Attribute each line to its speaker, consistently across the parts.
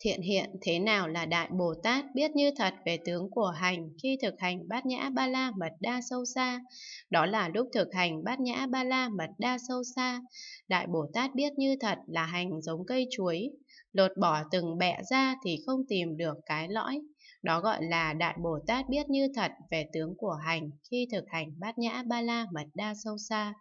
Speaker 1: Thiện hiện thế nào là Đại Bồ Tát biết như thật về tướng của hành khi thực hành bát nhã ba la mật đa sâu xa. Đó là lúc thực hành bát nhã ba la mật đa sâu xa. Đại Bồ Tát biết như thật là hành giống cây chuối. Lột bỏ từng bẹ ra thì không tìm được cái lõi. Đó gọi là Đại Bồ Tát biết như thật về tướng của hành khi thực hành bát nhã ba la mật đa sâu xa.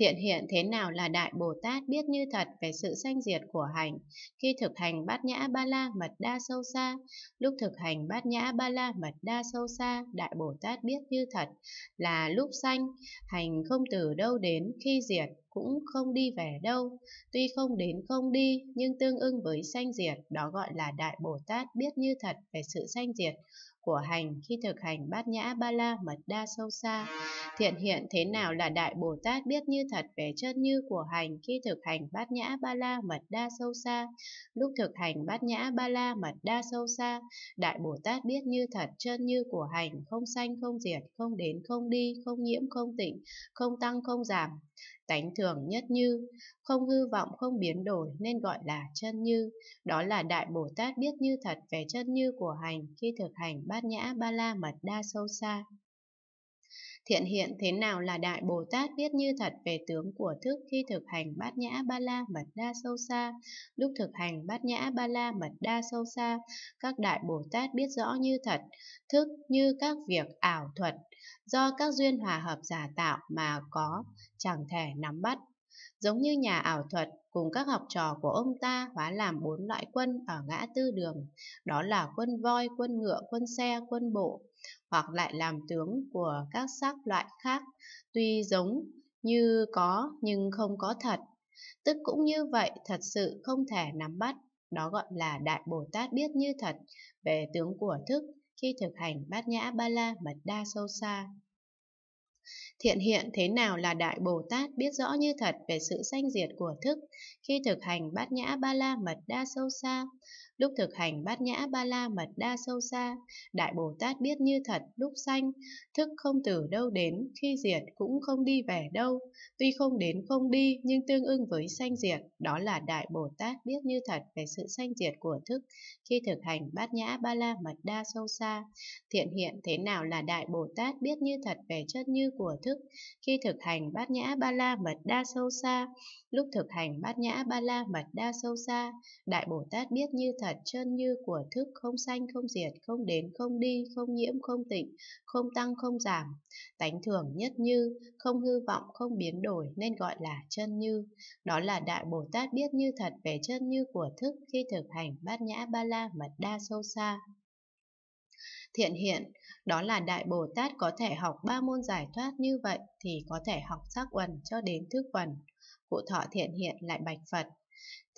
Speaker 1: Thiện hiện thế nào là Đại Bồ Tát biết như thật về sự sanh diệt của hành, khi thực hành bát nhã ba la mật đa sâu xa, lúc thực hành bát nhã ba la mật đa sâu xa, Đại Bồ Tát biết như thật là lúc sanh, hành không từ đâu đến khi diệt, cũng không đi về đâu. Tuy không đến không đi, nhưng tương ưng với sanh diệt, đó gọi là Đại Bồ Tát biết như thật về sự sanh diệt của hành khi thực hành bát nhã ba la mật đa sâu xa. Thiện hiện thế nào là Đại Bồ Tát biết như thật về chân như của hành khi thực hành bát nhã ba la mật đa sâu xa. Lúc thực hành bát nhã ba la mật đa sâu xa, Đại Bồ Tát biết như thật chân như của hành không sanh không diệt, không đến không đi, không nhiễm không tịnh, không tăng không giảm tánh thường nhất như, không hư vọng không biến đổi nên gọi là chân như. Đó là Đại Bồ Tát biết như thật về chân như của hành khi thực hành bát nhã ba la mật đa sâu xa. Thiện hiện thế nào là Đại Bồ Tát biết như thật về tướng của thức khi thực hành bát nhã ba la mật đa sâu xa. Lúc thực hành bát nhã ba la mật đa sâu xa, các Đại Bồ Tát biết rõ như thật, thức như các việc ảo thuật, do các duyên hòa hợp giả tạo mà có, chẳng thể nắm bắt. Giống như nhà ảo thuật, cùng các học trò của ông ta hóa làm bốn loại quân ở ngã tư đường, đó là quân voi, quân ngựa, quân xe, quân bộ hoặc lại làm tướng của các sắc loại khác, tuy giống như có nhưng không có thật. Tức cũng như vậy thật sự không thể nắm bắt, đó gọi là Đại Bồ Tát biết như thật về tướng của thức khi thực hành bát nhã ba la mật đa sâu xa. Thiện hiện thế nào là Đại Bồ Tát biết rõ như thật về sự sanh diệt của thức khi thực hành bát nhã ba la mật đa sâu xa? Lúc thực hành bát nhã ba la mật đa sâu xa, Đại Bồ Tát biết như thật lúc sanh, thức không từ đâu đến, khi diệt cũng không đi về đâu. Tuy không đến không đi nhưng tương ưng với sanh diệt, đó là Đại Bồ Tát biết như thật về sự sanh diệt của thức khi thực hành bát nhã ba la mật đa sâu xa. Thiện hiện thế nào là Đại Bồ Tát biết như thật về chất như của thức khi thực hành bát nhã ba la mật đa sâu xa. Lúc thực hành bát nhã ba la mật đa sâu xa, Đại Bồ Tát biết như thật thật chân như của thức không sanh không diệt, không đến không đi, không nhiễm không tịnh, không tăng không giảm. Tánh thường nhất như, không hư vọng không biến đổi nên gọi là chân như. Đó là Đại Bồ Tát biết như thật về chân như của thức khi thực hành bát nhã ba la mật đa sâu xa thiện hiện, đó là Đại Bồ Tát có thể học ba môn giải thoát như vậy thì có thể học sắc quần cho đến thức quần. Cụ thọ thiện hiện lại bạch Phật,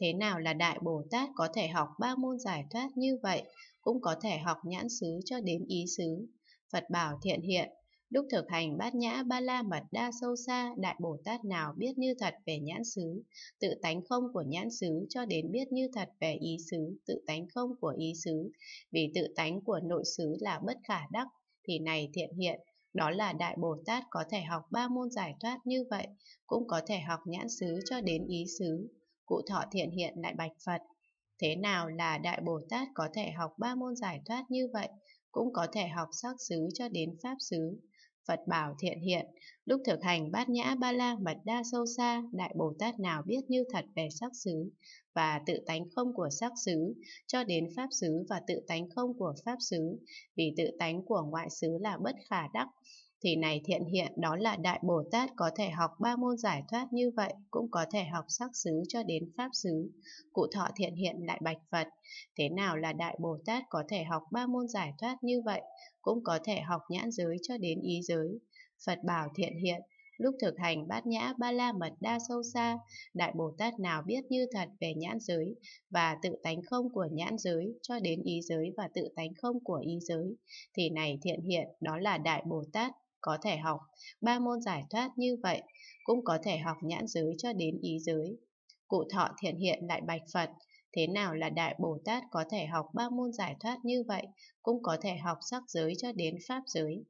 Speaker 1: Thế nào là Đại Bồ Tát có thể học ba môn giải thoát như vậy, cũng có thể học nhãn xứ cho đến ý xứ. Phật bảo thiện hiện, lúc thực hành bát nhã ba la mật đa sâu xa, Đại Bồ Tát nào biết như thật về nhãn xứ, tự tánh không của nhãn xứ cho đến biết như thật về ý xứ, tự tánh không của ý xứ, vì tự tánh của nội xứ là bất khả đắc, thì này thiện hiện, đó là Đại Bồ Tát có thể học ba môn giải thoát như vậy, cũng có thể học nhãn xứ cho đến ý xứ cụ thọ thiện hiện lại bạch Phật. Thế nào là Đại Bồ Tát có thể học ba môn giải thoát như vậy, cũng có thể học sắc xứ cho đến pháp xứ. Phật bảo thiện hiện, lúc thực hành bát nhã ba la mật đa sâu xa, Đại Bồ Tát nào biết như thật về sắc xứ và tự tánh không của sắc xứ, cho đến pháp xứ và tự tánh không của pháp xứ, vì tự tánh của ngoại xứ là bất khả đắc, thì này thiện hiện đó là Đại Bồ Tát có thể học ba môn giải thoát như vậy, cũng có thể học sắc xứ cho đến pháp xứ. Cụ thọ thiện hiện lại bạch Phật, thế nào là Đại Bồ Tát có thể học ba môn giải thoát như vậy, cũng có thể học nhãn giới cho đến ý giới. Phật bảo thiện hiện, lúc thực hành bát nhã ba la mật đa sâu xa, Đại Bồ Tát nào biết như thật về nhãn giới và tự tánh không của nhãn giới cho đến ý giới và tự tánh không của ý giới, thì này thiện hiện đó là Đại Bồ Tát có thể học ba môn giải thoát như vậy, cũng có thể học nhãn giới cho đến ý giới. Cụ thọ thiện hiện lại bạch Phật, thế nào là Đại Bồ Tát có thể học ba môn giải thoát như vậy, cũng có thể học sắc giới cho đến pháp giới.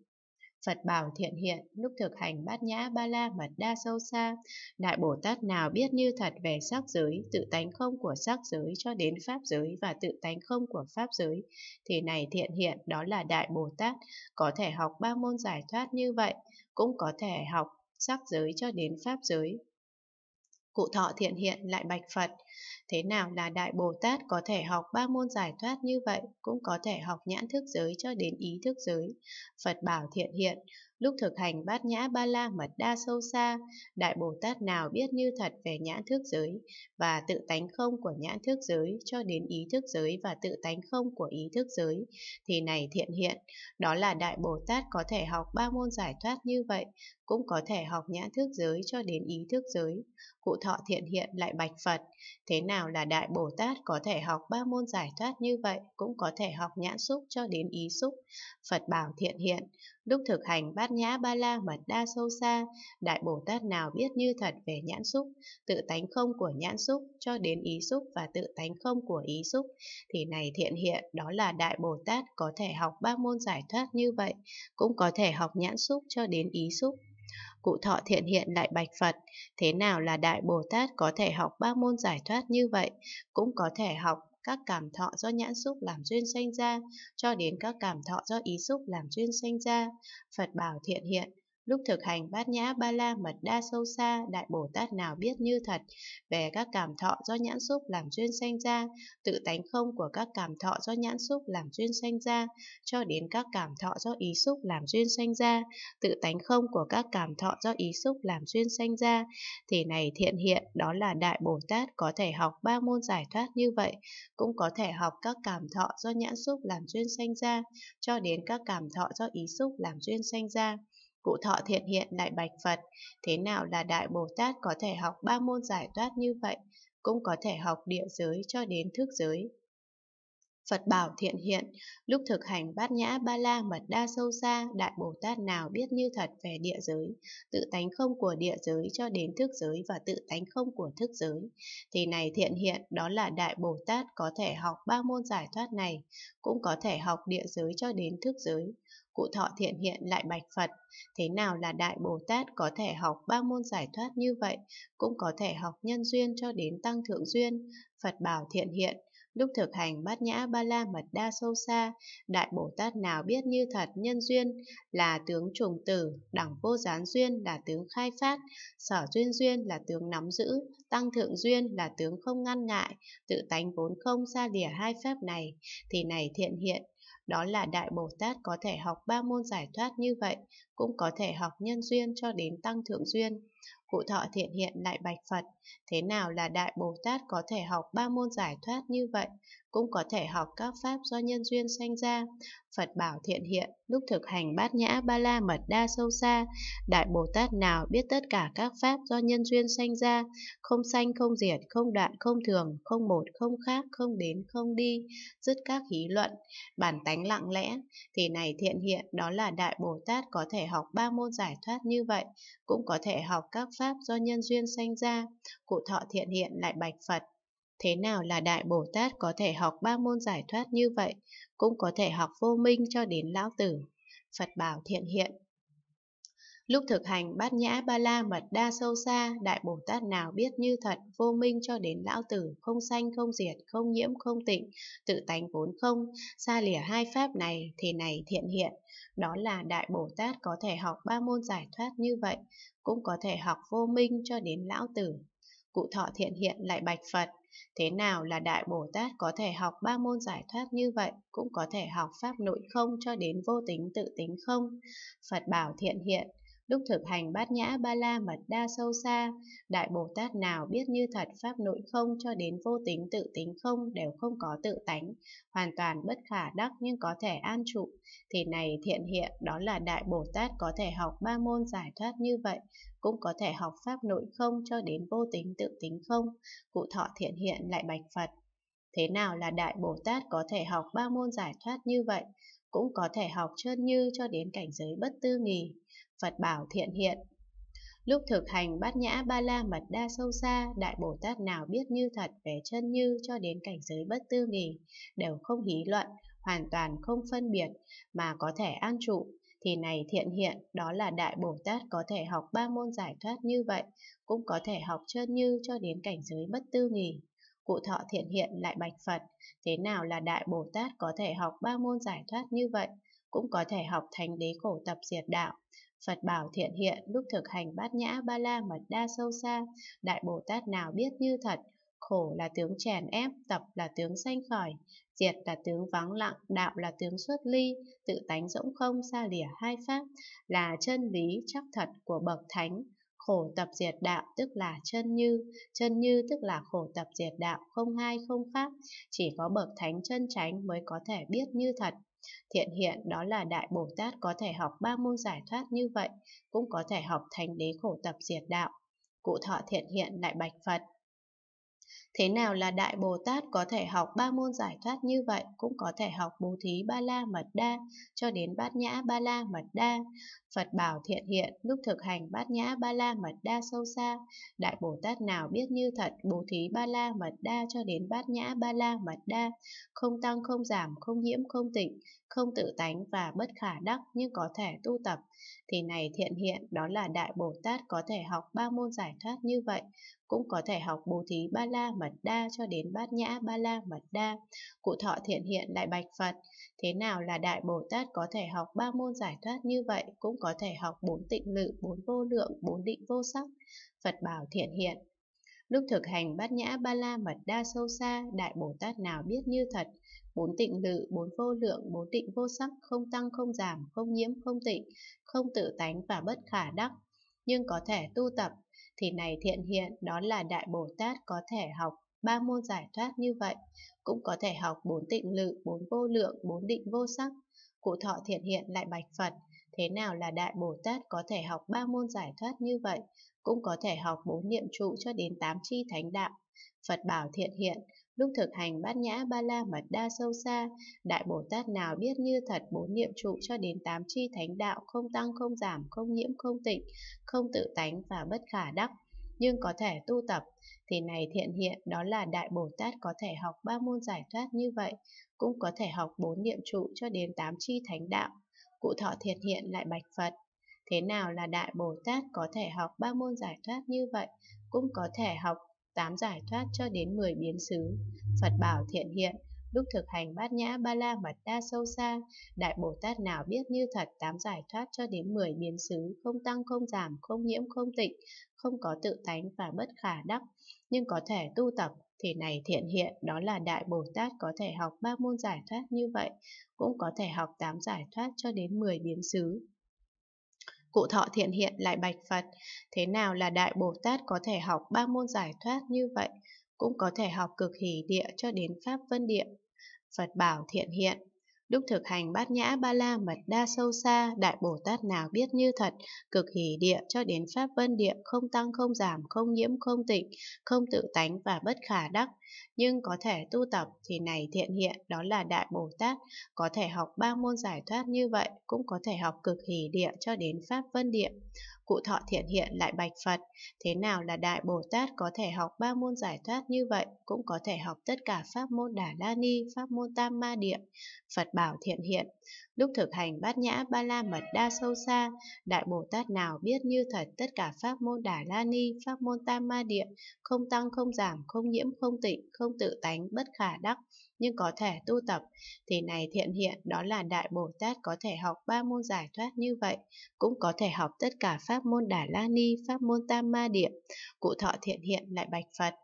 Speaker 1: Phật bảo thiện hiện, lúc thực hành bát nhã ba la mật đa sâu xa, Đại Bồ Tát nào biết như thật về sắc giới, tự tánh không của sắc giới cho đến pháp giới và tự tánh không của pháp giới, thì này thiện hiện đó là Đại Bồ Tát, có thể học ba môn giải thoát như vậy, cũng có thể học sắc giới cho đến pháp giới cụ thọ thiện hiện lại bạch Phật. Thế nào là Đại Bồ Tát có thể học ba môn giải thoát như vậy, cũng có thể học nhãn thức giới cho đến ý thức giới. Phật bảo thiện hiện, Lúc thực hành bát nhã ba la mật đa sâu xa, Đại Bồ Tát nào biết như thật về nhãn thức giới và tự tánh không của nhãn thức giới cho đến ý thức giới và tự tánh không của ý thức giới, thì này thiện hiện, đó là Đại Bồ Tát có thể học ba môn giải thoát như vậy, cũng có thể học nhãn thức giới cho đến ý thức giới. Cụ thọ thiện hiện lại bạch Phật, thế nào là Đại Bồ Tát có thể học ba môn giải thoát như vậy, cũng có thể học nhãn xúc cho đến ý xúc. Phật bảo thiện hiện, Lúc thực hành bát nhã ba la mật đa sâu xa, Đại Bồ Tát nào biết như thật về nhãn xúc, tự tánh không của nhãn xúc cho đến ý xúc và tự tánh không của ý xúc, thì này thiện hiện đó là Đại Bồ Tát có thể học ba môn giải thoát như vậy, cũng có thể học nhãn xúc cho đến ý xúc. Cụ thọ thiện hiện đại bạch Phật, thế nào là Đại Bồ Tát có thể học ba môn giải thoát như vậy, cũng có thể học các cảm thọ do nhãn xúc làm duyên sanh ra, cho đến các cảm thọ do ý xúc làm duyên sanh ra. Phật bảo thiện hiện, Lúc thực hành bát nhã ba la mật đa sâu xa, Đại Bồ Tát nào biết như thật về các cảm thọ do nhãn xúc làm duyên sanh ra, tự tánh không của các cảm thọ do nhãn xúc làm duyên sanh ra, cho đến các cảm thọ do ý xúc làm duyên sanh ra, tự tánh không của các cảm thọ do ý xúc làm duyên sanh ra, thì này thiện hiện, đó là Đại Bồ Tát có thể học ba môn giải thoát như vậy, cũng có thể học các cảm thọ do nhãn xúc làm duyên sanh ra, cho đến các cảm thọ do ý xúc làm duyên sanh ra. Cụ thọ thiện hiện lại bạch Phật, thế nào là Đại Bồ Tát có thể học ba môn giải thoát như vậy, cũng có thể học địa giới cho đến thức giới. Phật bảo thiện hiện, lúc thực hành bát nhã ba la mật đa sâu xa, Đại Bồ Tát nào biết như thật về địa giới, tự tánh không của địa giới cho đến thức giới và tự tánh không của thức giới. Thì này thiện hiện, đó là Đại Bồ Tát có thể học ba môn giải thoát này, cũng có thể học địa giới cho đến thức giới cụ thọ thiện hiện lại bạch Phật, thế nào là Đại Bồ Tát có thể học ba môn giải thoát như vậy, cũng có thể học nhân duyên cho đến tăng thượng duyên, Phật bảo thiện hiện, lúc thực hành bát nhã ba la mật đa sâu xa, Đại Bồ Tát nào biết như thật nhân duyên là tướng trùng tử, đẳng vô gián duyên là tướng khai phát, sở duyên duyên là tướng nắm giữ, tăng thượng duyên là tướng không ngăn ngại, tự tánh vốn không xa lìa hai phép này, thì này thiện hiện, đó là Đại Bồ Tát có thể học ba môn giải thoát như vậy, cũng có thể học nhân duyên cho đến tăng thượng duyên. Cụ thọ thiện hiện lại bạch Phật, thế nào là Đại Bồ Tát có thể học ba môn giải thoát như vậy, cũng có thể học các pháp do nhân duyên sanh ra. Phật bảo thiện hiện, lúc thực hành bát nhã ba la mật đa sâu xa, Đại Bồ Tát nào biết tất cả các pháp do nhân duyên sanh ra, không sanh không diệt, không đoạn không thường, không một không khác, không đến không đi, dứt các hí luận, bản tánh lặng lẽ, thì này thiện hiện đó là Đại Bồ Tát có thể học ba môn giải thoát như vậy, cũng có thể học các pháp do nhân duyên sanh ra, cụ thọ thiện hiện lại bạch Phật. Thế nào là Đại Bồ Tát có thể học ba môn giải thoát như vậy, cũng có thể học vô minh cho đến Lão Tử. Phật bảo thiện hiện, Lúc thực hành bát nhã ba la mật đa sâu xa, Đại Bồ Tát nào biết như thật, vô minh cho đến lão tử, không sanh không diệt, không nhiễm không tịnh, tự tánh vốn không, xa lìa hai pháp này, thì này thiện hiện. Đó là Đại Bồ Tát có thể học ba môn giải thoát như vậy, cũng có thể học vô minh cho đến lão tử. Cụ thọ thiện hiện lại bạch Phật, Thế nào là Đại Bồ Tát có thể học ba môn giải thoát như vậy, cũng có thể học pháp nội không cho đến vô tính tự tính không? Phật bảo thiện hiện, Lúc thực hành bát nhã ba la mật đa sâu xa, Đại Bồ Tát nào biết như thật pháp nội không cho đến vô tính tự tính không đều không có tự tánh, hoàn toàn bất khả đắc nhưng có thể an trụ, thì này thiện hiện đó là Đại Bồ Tát có thể học ba môn giải thoát như vậy, cũng có thể học pháp nội không cho đến vô tính tự tính không, cụ thọ thiện hiện lại bạch Phật. Thế nào là Đại Bồ Tát có thể học ba môn giải thoát như vậy, cũng có thể học chân như cho đến cảnh giới bất tư nghì. Phật bảo thiện hiện. Lúc thực hành bát nhã ba la mật đa sâu xa, Đại Bồ Tát nào biết như thật về chân như cho đến cảnh giới bất tư nghỉ, đều không hí luận, hoàn toàn không phân biệt, mà có thể an trụ, thì này thiện hiện, đó là Đại Bồ Tát có thể học ba môn giải thoát như vậy, cũng có thể học chân như cho đến cảnh giới bất tư nghỉ. Cụ thọ thiện hiện lại bạch Phật, thế nào là Đại Bồ Tát có thể học ba môn giải thoát như vậy, cũng có thể học thánh đế khổ tập diệt đạo, Phật bảo thiện hiện lúc thực hành bát nhã ba la mật đa sâu xa, Đại Bồ Tát nào biết như thật, khổ là tướng chèn ép, tập là tướng sanh khỏi, diệt là tướng vắng lặng, đạo là tướng xuất ly, tự tánh rỗng không xa lìa hai pháp, là chân lý chắc thật của bậc thánh. Khổ tập diệt đạo tức là chân như, chân như tức là khổ tập diệt đạo không hai không pháp, chỉ có bậc thánh chân chánh mới có thể biết như thật. Thiện hiện đó là Đại Bồ Tát có thể học ba môn giải thoát như vậy, cũng có thể học thành đế khổ tập diệt đạo. Cụ thọ thiện hiện đại bạch Phật, Thế nào là Đại Bồ Tát có thể học ba môn giải thoát như vậy, cũng có thể học bố thí ba la mật đa, cho đến bát nhã ba la mật đa. Phật bảo thiện hiện, lúc thực hành bát nhã ba la mật đa sâu xa, Đại Bồ Tát nào biết như thật bố thí ba la mật đa cho đến bát nhã ba la mật đa, không tăng không giảm, không nhiễm không tịnh, không tự tánh và bất khả đắc nhưng có thể tu tập. Thì này thiện hiện, đó là Đại Bồ Tát có thể học ba môn giải thoát như vậy, cũng có thể học bố thí ba la mật đa cho đến bát nhã ba la mật đa. Cụ thọ thiện hiện lại bạch Phật, thế nào là Đại Bồ Tát có thể học ba môn giải thoát như vậy, cũng có thể học bốn tịnh lự, bốn vô lượng, bốn định vô sắc. Phật bảo thiện hiện. Lúc thực hành bát nhã ba la mật đa sâu xa, Đại Bồ Tát nào biết như thật, bốn tịnh lự, bốn vô lượng, bốn định vô sắc, không tăng không giảm, không nhiễm không tịnh, không tự tánh và bất khả đắc. Nhưng có thể tu tập thì này thiện hiện đó là Đại Bồ Tát có thể học ba môn giải thoát như vậy, cũng có thể học bốn tịnh lự, bốn vô lượng, bốn định vô sắc. Cụ thọ thiện hiện lại bạch Phật, thế nào là Đại Bồ Tát có thể học ba môn giải thoát như vậy, cũng có thể học bốn niệm trụ cho đến tám chi thánh đạo. Phật bảo thiện hiện, Lúc thực hành bát nhã ba la mật đa sâu xa, Đại Bồ Tát nào biết như thật bốn niệm trụ cho đến tám chi thánh đạo không tăng không giảm, không nhiễm không tịnh, không tự tánh và bất khả đắc, nhưng có thể tu tập, thì này thiện hiện đó là Đại Bồ Tát có thể học ba môn giải thoát như vậy, cũng có thể học bốn niệm trụ cho đến tám chi thánh đạo. Cụ thọ thiện hiện lại bạch Phật. Thế nào là Đại Bồ Tát có thể học ba môn giải thoát như vậy, cũng có thể học tám giải thoát cho đến 10 biến xứ. Phật bảo thiện hiện, lúc thực hành bát nhã ba la mật đa sâu xa, Đại Bồ Tát nào biết như thật tám giải thoát cho đến 10 biến xứ, không tăng không giảm, không nhiễm không tịnh, không có tự tánh và bất khả đắc, nhưng có thể tu tập thì này thiện hiện đó là Đại Bồ Tát có thể học ba môn giải thoát như vậy, cũng có thể học tám giải thoát cho đến 10 biến xứ. Cụ thọ thiện hiện lại bạch Phật, thế nào là Đại Bồ Tát có thể học ba môn giải thoát như vậy, cũng có thể học cực hỷ địa cho đến Pháp Vân Địa. Phật bảo thiện hiện, đúc thực hành bát nhã ba la mật đa sâu xa, Đại Bồ Tát nào biết như thật, cực hỷ địa cho đến pháp vân địa, không tăng không giảm, không nhiễm không tịnh, không tự tánh và bất khả đắc. Nhưng có thể tu tập thì này thiện hiện, đó là Đại Bồ Tát, có thể học ba môn giải thoát như vậy, cũng có thể học cực hỷ địa cho đến pháp vân địa cụ thọ thiện hiện lại bạch Phật, thế nào là Đại Bồ Tát có thể học ba môn giải thoát như vậy, cũng có thể học tất cả pháp môn Đà La Ni, pháp môn Tam Ma Địa, Phật bảo thiện hiện. Lúc thực hành bát nhã ba la mật đa sâu xa, Đại Bồ Tát nào biết như thật tất cả pháp môn Đà La Ni, pháp môn Tam Ma Địa, không tăng không giảm, không nhiễm không tịnh, không tự tánh, bất khả đắc, nhưng có thể tu tập, thì này thiện hiện đó là Đại Bồ Tát có thể học ba môn giải thoát như vậy, cũng có thể học tất cả pháp môn Đà La Ni, pháp môn Tam Ma Địa. Cụ thọ thiện hiện lại bạch Phật.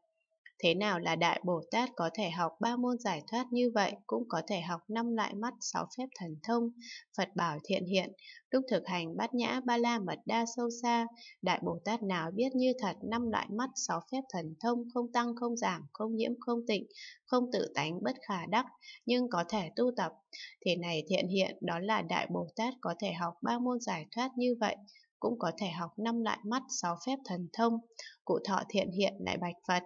Speaker 1: Thế nào là Đại Bồ Tát có thể học ba môn giải thoát như vậy, cũng có thể học năm loại mắt, sáu phép thần thông, Phật bảo thiện hiện, lúc thực hành bát nhã ba la mật đa sâu xa, Đại Bồ Tát nào biết như thật năm loại mắt, sáu phép thần thông, không tăng, không giảm, không nhiễm, không tịnh, không tự tánh, bất khả đắc, nhưng có thể tu tập. Thế này thiện hiện, đó là Đại Bồ Tát có thể học ba môn giải thoát như vậy, cũng có thể học năm loại mắt, sáu phép thần thông. Cụ thọ thiện hiện lại bạch Phật.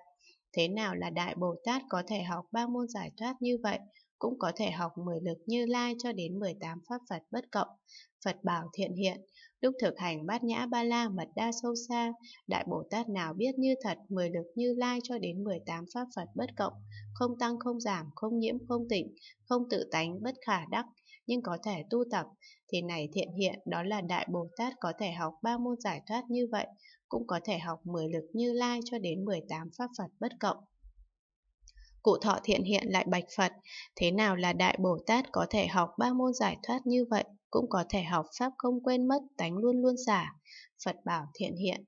Speaker 1: Thế nào là Đại Bồ Tát có thể học ba môn giải thoát như vậy, cũng có thể học 10 lực như lai cho đến 18 pháp Phật bất cộng. Phật bảo thiện hiện, lúc thực hành bát nhã ba la mật đa sâu xa, Đại Bồ Tát nào biết như thật 10 lực như lai cho đến 18 pháp Phật bất cộng, không tăng không giảm, không nhiễm không tịnh, không tự tánh bất khả đắc, nhưng có thể tu tập, thì này thiện hiện đó là Đại Bồ Tát có thể học ba môn giải thoát như vậy, cũng có thể học 10 lực như lai cho đến 18 pháp Phật bất cộng. Cụ thọ thiện hiện lại bạch Phật, thế nào là Đại Bồ Tát có thể học ba môn giải thoát như vậy, cũng có thể học Pháp không quên mất, tánh luôn luôn giả. Phật bảo thiện hiện,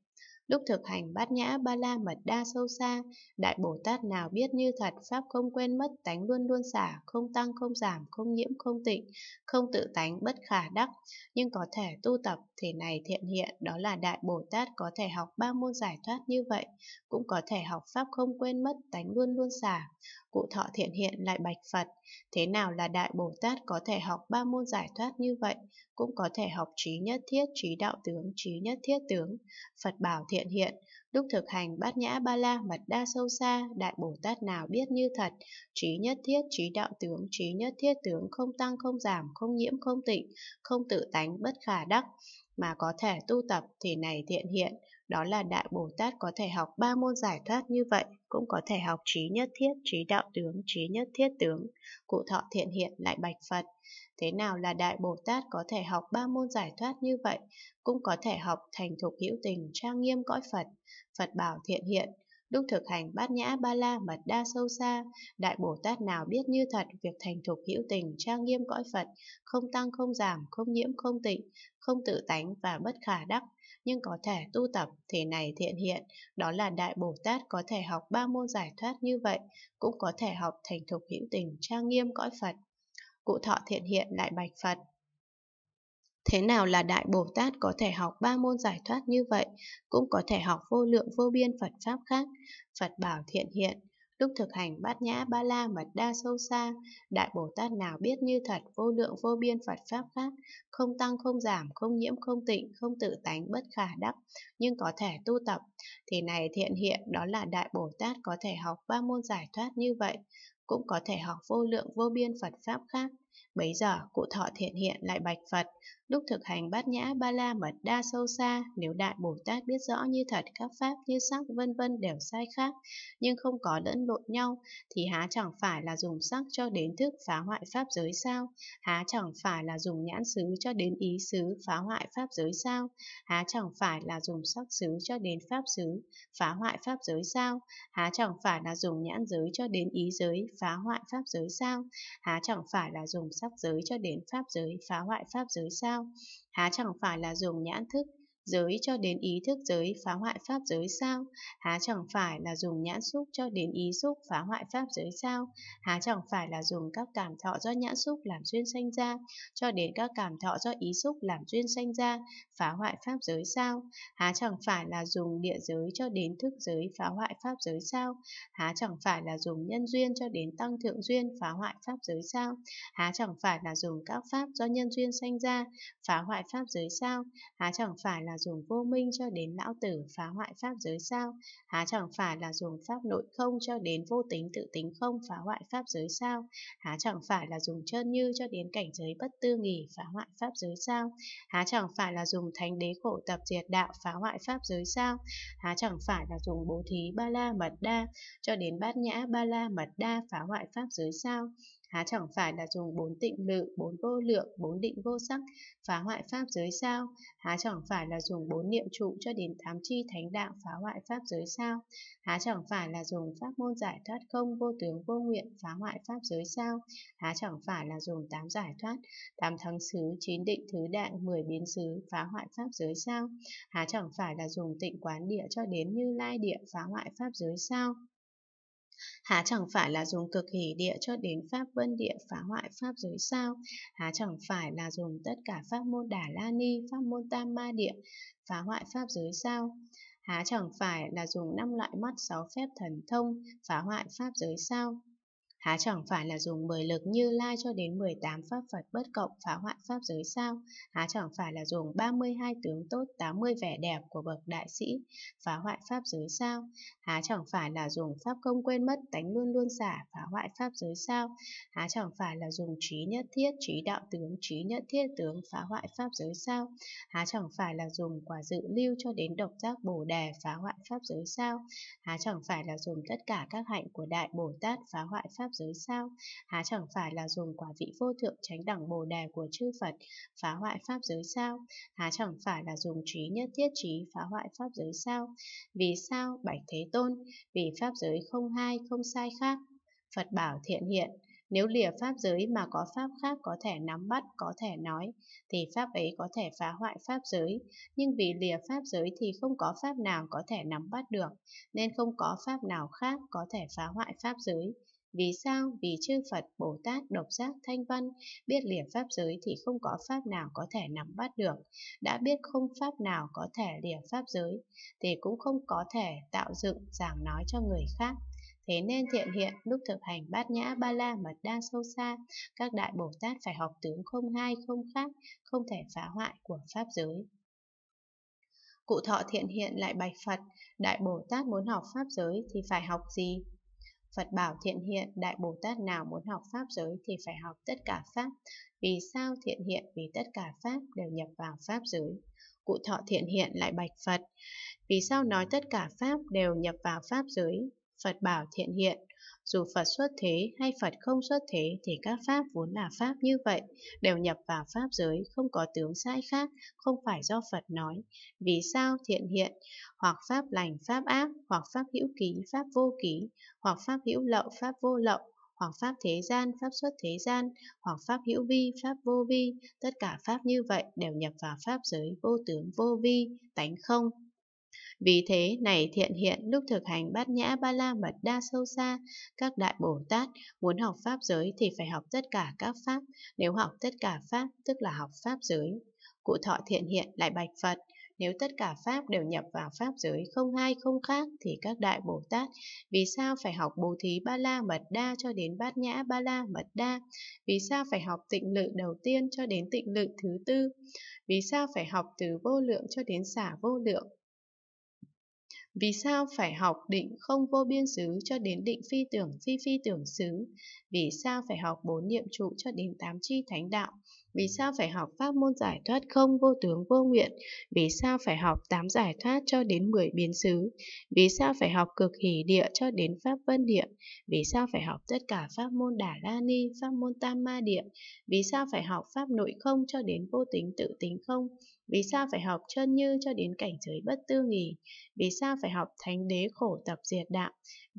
Speaker 1: Lúc thực hành bát nhã ba la mật đa sâu xa, Đại Bồ Tát nào biết như thật, Pháp không quên mất, tánh luôn luôn xả, không tăng không giảm, không nhiễm không tịnh, không tự tánh bất khả đắc, nhưng có thể tu tập thể này thiện hiện, đó là Đại Bồ Tát có thể học ba môn giải thoát như vậy, cũng có thể học Pháp không quên mất, tánh luôn luôn xả, cụ thọ thiện hiện lại bạch Phật, thế nào là Đại Bồ Tát có thể học ba môn giải thoát như vậy, cũng có thể học trí nhất thiết, trí đạo tướng, trí nhất thiết tướng. Phật bảo thiện hiện, lúc thực hành bát nhã ba la mật đa sâu xa, Đại Bồ Tát nào biết như thật, trí nhất thiết, trí đạo tướng, trí nhất thiết tướng không tăng không giảm, không nhiễm không tịnh, không tự tánh bất khả đắc, mà có thể tu tập thì này thiện hiện, đó là Đại Bồ Tát có thể học ba môn giải thoát như vậy, cũng có thể học trí nhất thiết, trí đạo tướng, trí nhất thiết tướng, cụ thọ thiện hiện lại bạch Phật. Thế nào là Đại Bồ Tát có thể học ba môn giải thoát như vậy, cũng có thể học thành thục hữu tình, trang nghiêm cõi Phật, Phật bảo thiện hiện, đúc thực hành bát nhã ba la mật đa sâu xa, Đại Bồ Tát nào biết như thật việc thành thục hữu tình trang nghiêm cõi Phật, không tăng không giảm, không nhiễm không tịnh, không tự tánh và bất khả đắc, nhưng có thể tu tập thể này thiện hiện, đó là Đại Bồ Tát có thể học ba môn giải thoát như vậy, cũng có thể học thành thục hữu tình trang nghiêm cõi Phật. Cụ thọ thiện hiện lại bạch Phật. Thế nào là Đại Bồ Tát có thể học ba môn giải thoát như vậy, cũng có thể học vô lượng vô biên Phật Pháp khác? Phật bảo thiện hiện, Lúc thực hành bát nhã ba la mật đa sâu xa, Đại Bồ Tát nào biết như thật vô lượng vô biên Phật Pháp khác, không tăng không giảm, không nhiễm không tịnh, không tự tánh bất khả đắc, nhưng có thể tu tập. Thì này thiện hiện đó là Đại Bồ Tát có thể học ba môn giải thoát như vậy, cũng có thể học vô lượng vô biên Phật Pháp khác, Bấy giờ, cụ thọ thiện hiện lại bạch Phật, lúc thực hành bát nhã ba la mật đa sâu xa, nếu Đại Bồ Tát biết rõ như thật các pháp như sắc vân vân đều sai khác, nhưng không có lẫn lộn nhau, thì há chẳng phải là dùng sắc cho đến thức phá hoại pháp giới sao? Há chẳng phải là dùng nhãn xứ cho đến ý xứ phá hoại pháp giới sao? Há chẳng phải là dùng sắc xứ cho đến pháp xứ phá hoại pháp giới sao? Há chẳng phải là dùng nhãn giới cho đến ý giới phá hoại pháp giới sao? Há chẳng phải là dùng dùng sắc giới cho đến pháp giới phá hoại pháp giới sao? Há chẳng phải là dùng nhãn thức giới cho đến ý thức giới phá hoại pháp giới sao? Há chẳng phải là dùng nhãn xúc cho đến ý xúc phá hoại pháp giới sao? Há chẳng phải là dùng các cảm thọ do nhãn xúc làm duyên sanh ra cho đến các cảm thọ do ý xúc làm duyên sanh ra phá hoại pháp giới sao? Há chẳng phải là dùng địa giới cho đến thức giới phá hoại pháp giới sao? Há chẳng phải là dùng nhân duyên cho đến tăng thượng duyên phá hoại pháp giới sao? Há chẳng phải là dùng các pháp do nhân duyên sanh ra phá hoại pháp giới sao? Há chẳng phải là dùng vô minh cho đến lão tử phá hoại pháp giới sao? Há chẳng phải là dùng pháp nội không cho đến vô tính tự tính không phá hoại pháp giới sao? Há chẳng phải là dùng chân như cho đến cảnh giới bất tư nghỉ phá hoại pháp giới sao? Há chẳng phải là dùng thánh đế khổ tập diệt đạo phá hoại pháp giới sao? Há chẳng phải là dùng bố thí ba la mật đa cho đến bát nhã ba la mật đa phá hoại pháp giới sao? há chẳng phải là dùng bốn tịnh lự, bốn vô lượng, bốn định vô sắc, phá hoại pháp giới sao? Há chẳng phải là dùng bốn niệm trụ cho đến tám chi thánh đạo phá hoại pháp giới sao? Há chẳng phải là dùng pháp môn giải thoát không vô tướng vô nguyện phá hoại pháp giới sao? Há chẳng phải là dùng tám giải thoát, tám thắng xứ, chín định thứ đại, mười biến xứ phá hoại pháp giới sao? Há chẳng phải là dùng tịnh quán địa cho đến như lai địa phá hoại pháp giới sao? Há chẳng phải là dùng cực hỷ địa cho đến pháp vân địa phá hoại pháp giới sao? Há chẳng phải là dùng tất cả pháp môn đà la ni, pháp môn tam ma địa phá hoại pháp giới sao? Há chẳng phải là dùng năm loại mắt sáu phép thần thông phá hoại pháp giới sao? Há chẳng phải là dùng 10 lực như lai cho đến 18 pháp Phật bất cộng phá hoại pháp giới sao? Há chẳng phải là dùng 32 tướng tốt 80 vẻ đẹp của bậc đại sĩ phá hoại pháp giới sao? Há chẳng phải là dùng pháp không quên mất tánh luôn luôn giả phá hoại pháp giới sao? Há chẳng phải là dùng trí nhất thiết trí đạo tướng trí nhất thiết tướng phá hoại pháp giới sao? Há chẳng phải là dùng quả dự lưu cho đến độc giác bồ đề phá hoại pháp giới sao? Há chẳng phải là dùng tất cả các hạnh của đại Bồ Tát phá hoại pháp giới sao? Há chẳng phải là dùng quả vị vô thượng tránh đẳng bồ đề của chư Phật phá hoại pháp giới sao? Há chẳng phải là dùng trí nhất thiết trí phá hoại pháp giới sao? Vì sao? Bạch Thế Tôn, vì pháp giới không hai, không sai khác. Phật bảo thiện hiện, nếu lìa pháp giới mà có pháp khác có thể nắm bắt, có thể nói, thì pháp ấy có thể phá hoại pháp giới. Nhưng vì lìa pháp giới thì không có pháp nào có thể nắm bắt được, nên không có pháp nào khác có thể phá hoại pháp giới. Vì sao? Vì chư Phật, Bồ Tát, Độc Giác, Thanh Văn biết lìa pháp giới thì không có pháp nào có thể nắm bắt được, đã biết không pháp nào có thể lìa pháp giới thì cũng không có thể tạo dựng giảng nói cho người khác. Thế nên thiện hiện lúc thực hành bát nhã ba la mật đa sâu xa, các đại Bồ Tát phải học tướng không hai không khác, không thể phá hoại của pháp giới. Cụ thọ thiện hiện lại bạch Phật, đại Bồ Tát muốn học pháp giới thì phải học gì? Phật bảo thiện hiện, Đại Bồ Tát nào muốn học Pháp giới thì phải học tất cả Pháp. Vì sao thiện hiện? Vì tất cả Pháp đều nhập vào Pháp giới. Cụ thọ thiện hiện lại bạch Phật. Vì sao nói tất cả Pháp đều nhập vào Pháp giới? Phật bảo thiện hiện, dù Phật xuất thế hay Phật không xuất thế thì các pháp vốn là pháp như vậy, đều nhập vào pháp giới, không có tướng sai khác, không phải do Phật nói. Vì sao thiện hiện, hoặc pháp lành pháp ác, hoặc pháp hữu ký pháp vô ký, hoặc pháp hữu lậu pháp vô lậu, hoặc pháp thế gian, pháp xuất thế gian, hoặc pháp hữu vi, pháp vô vi, tất cả pháp như vậy đều nhập vào pháp giới vô tướng vô vi, tánh không, vì thế này thiện hiện lúc thực hành bát nhã ba la mật đa sâu xa, các đại Bồ Tát muốn học pháp giới thì phải học tất cả các pháp, nếu học tất cả pháp tức là học pháp giới. Cụ thọ thiện hiện lại bạch Phật, nếu tất cả pháp đều nhập vào pháp giới không hai không khác thì các đại Bồ Tát vì sao phải học Bồ Thí Ba La Mật Đa cho đến Bát Nhã Ba La Mật Đa? Vì sao phải học tịnh lự đầu tiên cho đến tịnh lự thứ tư? Vì sao phải học từ vô lượng cho đến xả vô lượng? Vì sao phải học định không vô biên xứ cho đến định phi tưởng phi phi tưởng xứ? Vì sao phải học bốn niệm trụ cho đến tám chi thánh đạo? Vì sao phải học pháp môn giải thoát không vô tướng vô nguyện? Vì sao phải học tám giải thoát cho đến mười biến xứ? Vì sao phải học cực hỷ địa cho đến pháp vân địa? Vì sao phải học tất cả pháp môn đà la ni, pháp môn tam ma địa? Vì sao phải học pháp nội không cho đến vô tính tự tính không? Vì sao phải học chân như cho đến cảnh giới bất tư nghỉ? Vì sao phải học thánh đế khổ tập diệt đạo?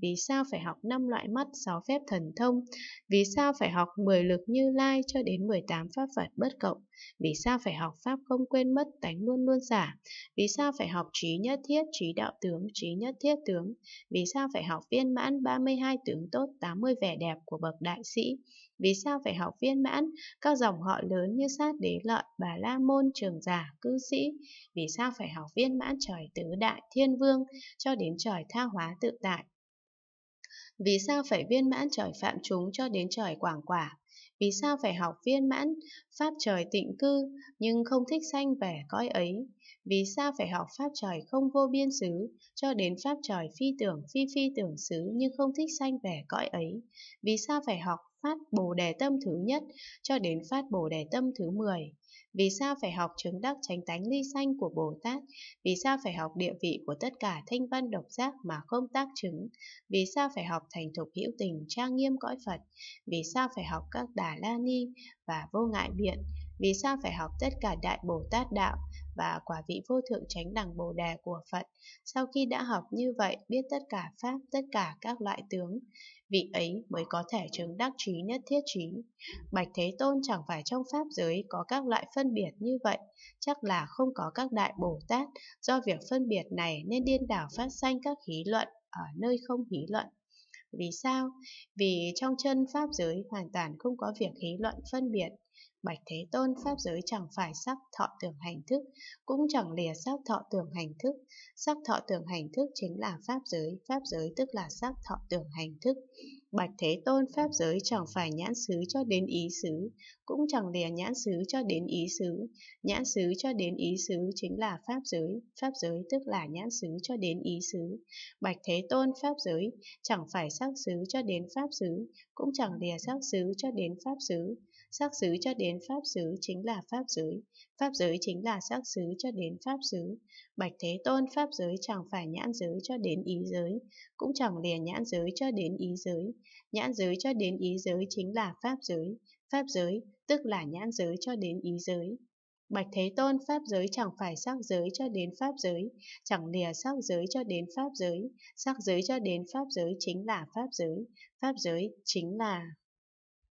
Speaker 1: vì sao phải học 5 loại mắt, 6 phép thần thông, vì sao phải học 10 lực như lai cho đến 18 pháp Phật bất cộng, vì sao phải học pháp không quên mất, tánh luôn luôn giả, vì sao phải học trí nhất thiết, trí đạo tướng, trí nhất thiết tướng, vì sao phải học viên mãn 32 tướng tốt, 80 vẻ đẹp của bậc đại sĩ, vì sao phải học viên mãn các dòng họ lớn như sát đế lợi, bà la môn, trường giả, cư sĩ, vì sao phải học viên mãn trời tứ đại thiên vương cho đến trời tha hóa tự tại, vì sao phải viên mãn trời phạm chúng cho đến trời quảng quả? Vì sao phải học viên mãn pháp trời tịnh cư nhưng không thích sanh vẻ cõi ấy? Vì sao phải học pháp trời không vô biên xứ cho đến pháp trời phi tưởng phi phi tưởng xứ nhưng không thích sanh vẻ cõi ấy? Vì sao phải học phát Bồ Đề Tâm thứ nhất cho đến phát Bồ Đề Tâm thứ mười vì sao phải học chứng đắc tránh tánh ly sanh của Bồ Tát? Vì sao phải học địa vị của tất cả thanh văn độc giác mà không tác chứng? Vì sao phải học thành thục hữu tình trang nghiêm cõi Phật? Vì sao phải học các đà la ni và vô ngại biện? Vì sao phải học tất cả đại Bồ Tát đạo? và quả vị vô thượng chánh đẳng bồ đề của Phật. Sau khi đã học như vậy, biết tất cả pháp, tất cả các loại tướng, vị ấy mới có thể chứng đắc trí nhất thiết trí. Bạch Thế Tôn chẳng phải trong pháp giới có các loại phân biệt như vậy, chắc là không có các đại Bồ Tát, do việc phân biệt này nên điên đảo phát sanh các hí luận ở nơi không hí luận. Vì sao? Vì trong chân Pháp giới hoàn toàn không có việc hí luận phân biệt, Bạch Thế Tôn Pháp giới chẳng phải sắc thọ tưởng hành thức, cũng chẳng lìa sắc thọ tưởng hành thức. Sắc thọ tưởng hành thức chính là Pháp giới, Pháp giới tức là sắc thọ tưởng hành thức. Bạch Thế Tôn Pháp giới chẳng phải nhãn xứ cho đến ý xứ, cũng chẳng lìa nhãn xứ cho đến ý xứ. Nhãn xứ cho đến ý xứ chính là Pháp giới, Pháp giới tức là nhãn xứ cho đến ý xứ. Bạch Thế Tôn Pháp giới chẳng phải sắc xứ cho đến Pháp xứ, cũng chẳng lìa sắc xứ cho đến Pháp xứ. Sắc xứ cho đến pháp xứ chính là pháp giới, pháp giới chính là sắc xứ cho đến pháp xứ. Bạch Thế Tôn pháp giới chẳng phải nhãn giới cho đến ý giới, cũng chẳng lìa nhãn giới cho đến ý giới. Nhãn giới cho đến ý giới chính là pháp giới, pháp giới tức là nhãn giới cho đến ý giới. Bạch Thế Tôn pháp giới chẳng phải sắc giới cho đến pháp giới, chẳng lìa sắc giới cho đến pháp giới, sắc giới cho đến pháp giới chính là pháp giới, pháp giới chính là